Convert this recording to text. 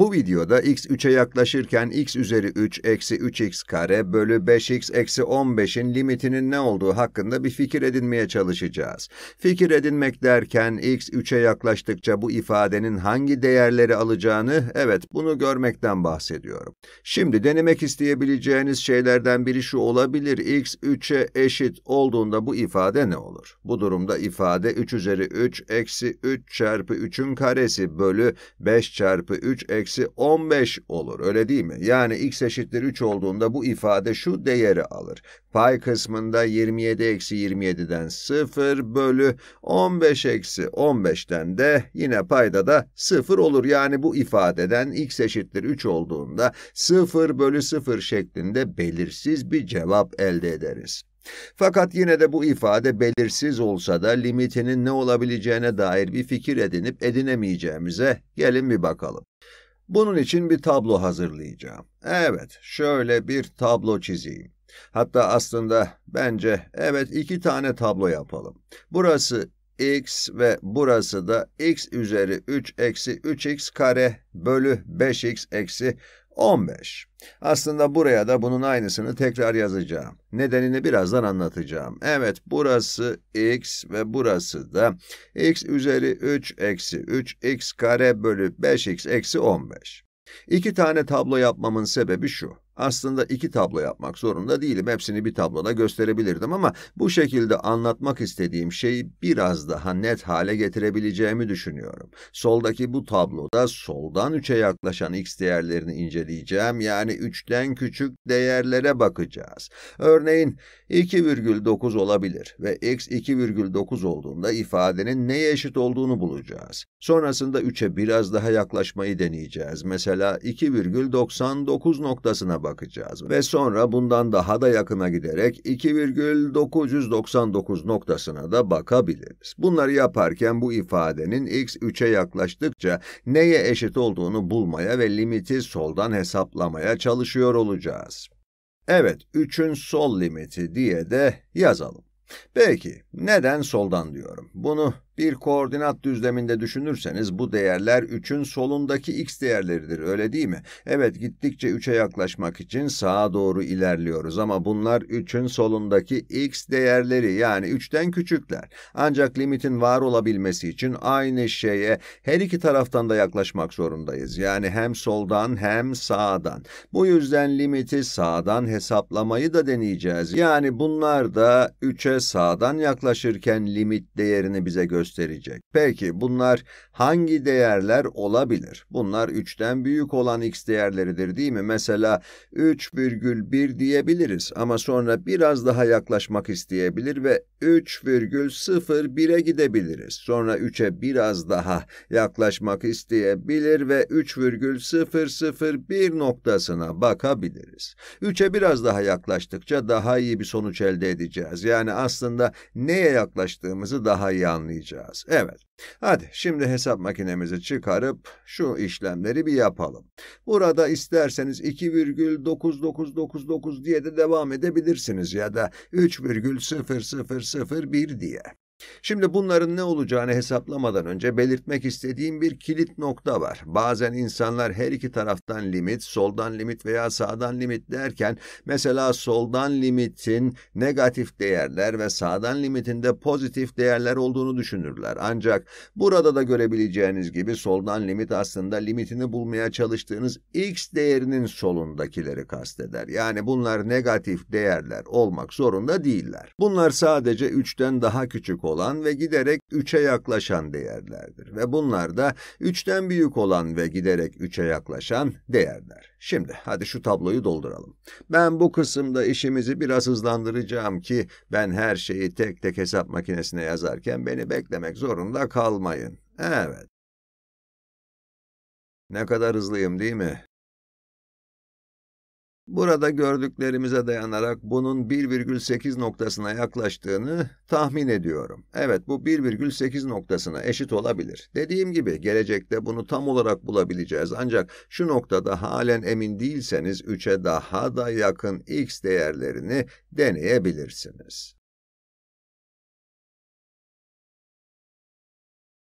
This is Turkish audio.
Bu videoda x3'e yaklaşırken x üzeri 3 eksi 3x kare bölü 5x eksi 15'in limitinin ne olduğu hakkında bir fikir edinmeye çalışacağız. Fikir edinmek derken x3'e yaklaştıkça bu ifadenin hangi değerleri alacağını, evet bunu görmekten bahsediyorum. Şimdi denemek isteyebileceğiniz şeylerden biri şu olabilir, x3'e eşit olduğunda bu ifade ne olur? Bu durumda ifade 3 üzeri 3 eksi 3 çarpı 3'ün karesi bölü 5 çarpı 3 eksi eksi 15 olur öyle değil mi? Yani x eşittir 3 olduğunda bu ifade şu değeri alır. Pay kısmında 27 eksi 27'den 0 bölü 15 eksi 15'ten de yine payda da 0 olur. Yani bu ifadeden x eşittir 3 olduğunda 0 bölü 0 şeklinde belirsiz bir cevap elde ederiz. Fakat yine de bu ifade belirsiz olsa da limitinin ne olabileceğine dair bir fikir edinip edinemeyeceğimize gelin bir bakalım. Bunun için bir tablo hazırlayacağım. Evet, şöyle bir tablo çizeyim. Hatta aslında bence evet iki tane tablo yapalım. Burası x ve burası da x üzeri 3 eksi 3x kare bölü 5x eksi 15. Aslında buraya da bunun aynısını tekrar yazacağım. Nedenini birazdan anlatacağım. Evet, burası x ve burası da x üzeri 3 eksi 3x kare bölü 5x eksi 15. İki tane tablo yapmamın sebebi şu. Aslında iki tablo yapmak zorunda değilim. Hepsini bir tabloda gösterebilirdim ama bu şekilde anlatmak istediğim şeyi biraz daha net hale getirebileceğimi düşünüyorum. Soldaki bu tabloda soldan 3'e yaklaşan x değerlerini inceleyeceğim. Yani 3'ten küçük değerlere bakacağız. Örneğin 2,9 olabilir ve x 2,9 olduğunda ifadenin neye eşit olduğunu bulacağız. Sonrasında 3'e biraz daha yaklaşmayı deneyeceğiz. Mesela 2,99 noktasına bakacağız bakacağız ve sonra bundan daha da yakına giderek 2,999 noktasına da bakabiliriz. Bunları yaparken bu ifadenin x 3'e yaklaştıkça neye eşit olduğunu bulmaya ve limiti soldan hesaplamaya çalışıyor olacağız. Evet, 3'ün sol limiti diye de yazalım. Peki, neden soldan diyorum? Bunu bir koordinat düzleminde düşünürseniz bu değerler 3'ün solundaki x değerleridir öyle değil mi? Evet gittikçe 3'e yaklaşmak için sağa doğru ilerliyoruz ama bunlar 3'ün solundaki x değerleri yani 3'ten küçükler. Ancak limitin var olabilmesi için aynı şeye her iki taraftan da yaklaşmak zorundayız. Yani hem soldan hem sağdan. Bu yüzden limiti sağdan hesaplamayı da deneyeceğiz. Yani bunlar da 3'e sağdan yaklaşırken limit değerini bize gösterecek gösterecek. Peki bunlar hangi değerler olabilir? Bunlar 3'ten büyük olan x değerleridir değil mi? Mesela 3,1 diyebiliriz ama sonra biraz daha yaklaşmak isteyebilir ve 3,01'e gidebiliriz. Sonra 3'e biraz daha yaklaşmak isteyebilir ve 3,001 noktasına bakabiliriz. 3'e biraz daha yaklaştıkça daha iyi bir sonuç elde edeceğiz. Yani aslında neye yaklaştığımızı daha iyi anlayacağız yapacağız. Evet, hadi şimdi hesap makinemizi çıkarıp şu işlemleri bir yapalım. Burada isterseniz 2,9999 diye de devam edebilirsiniz ya da 3,0001 diye. Şimdi bunların ne olacağını hesaplamadan önce belirtmek istediğim bir kilit nokta var. Bazen insanlar her iki taraftan limit, soldan limit veya sağdan limit derken mesela soldan limitin negatif değerler ve sağdan limitinde pozitif değerler olduğunu düşünürler. Ancak burada da görebileceğiniz gibi soldan limit aslında limitini bulmaya çalıştığınız x değerinin solundakileri kasteder. Yani bunlar negatif değerler olmak zorunda değiller. Bunlar sadece 3'ten daha küçük olan ve giderek 3'e yaklaşan değerlerdir ve bunlar da 3'ten büyük olan ve giderek 3'e yaklaşan değerler. Şimdi hadi şu tabloyu dolduralım. Ben bu kısımda işimizi biraz hızlandıracağım ki ben her şeyi tek tek hesap makinesine yazarken beni beklemek zorunda kalmayın. Evet. Ne kadar hızlıyım değil mi? Burada gördüklerimize dayanarak bunun 1,8 noktasına yaklaştığını tahmin ediyorum. Evet bu 1,8 noktasına eşit olabilir. Dediğim gibi gelecekte bunu tam olarak bulabileceğiz ancak şu noktada halen emin değilseniz 3'e daha da yakın x değerlerini deneyebilirsiniz.